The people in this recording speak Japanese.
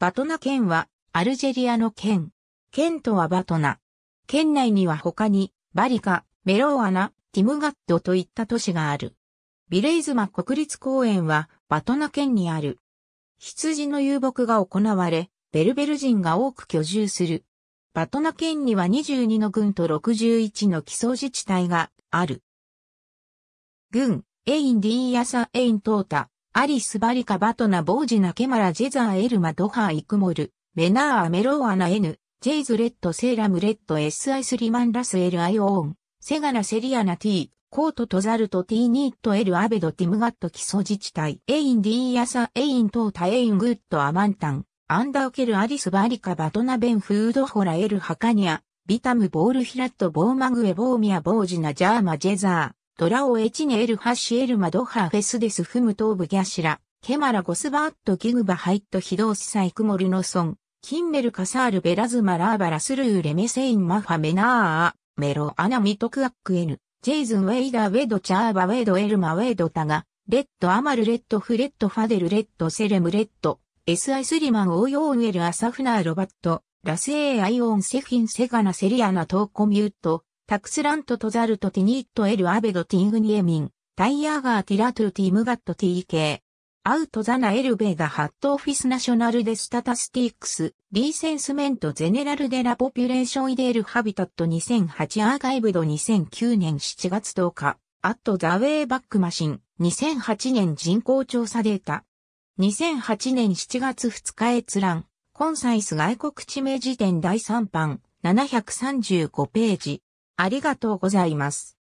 バトナ県は、アルジェリアの県。県とはバトナ。県内には他に、バリカ、メローアナ、ティムガッドといった都市がある。ビレイズマ国立公園は、バトナ県にある。羊の遊牧が行われ、ベルベル人が多く居住する。バトナ県には22の軍と61の基礎自治体がある。軍、エイン・ディーヤサ・エイン・トータ、アリス・バリカ・バトナ・ボージナ・ケマラ・ジェザー・エルマ・ドハー・イクモル、メナー・アメロー・アナ・エヌ、ジェイズ・レッド・セーラム・レッド・エス・アイス・リマン・ラス・エル・アイ・オーン、セガナ・セリアナ・ティー、コート・トザルト・ティー・ニット・エル・アベド・ティムガット・基礎自治体、エイン・ディー・アサ・エイン・トータ・エイン・グッド・アマンタン、アンダー・ケル・アリス・バリカ・バトナ・ベン・フード・ホラ・エル・ハカニア、ビタム・ボール・ヒラット・ボーマグエ・ボーミア・ボージナ・ジャーマ・ジェザー、トラオエチネエルハシエルマドハフェスデスフムトーブギャシラ、ケマラゴスバーットギグバハイットースサイクモルノソン、キンメルカサールベラズマラーバラスルーレメセインマファメナーメロアナミトクアックエヌ、ジェイズンウェイダーウェドチャーバウェドエルマウェドタガ、レッドアマルレッドフレッドファデルレッドセレムレッド、SI スリマンオーヨーンエルアサフナーロバット、ラスエーアイオンセフィンセガナセリアナトーコミュート、タクスラントトザルトティニットエルアベドティングニエミン、タイヤーガーティラトゥティムガットティケー、アウトザナエルベーガハットオフィスナショナルデスタタスティックス、リーセンスメントゼネラルデラポピュレーションイデールハビタット2008アーカイブド2009年7月10日、アットザウェイバックマシン、2008年人口調査データ。2008年7月2日閲覧、コンサイス外国地名辞典第3版、735ページ。ありがとうございます。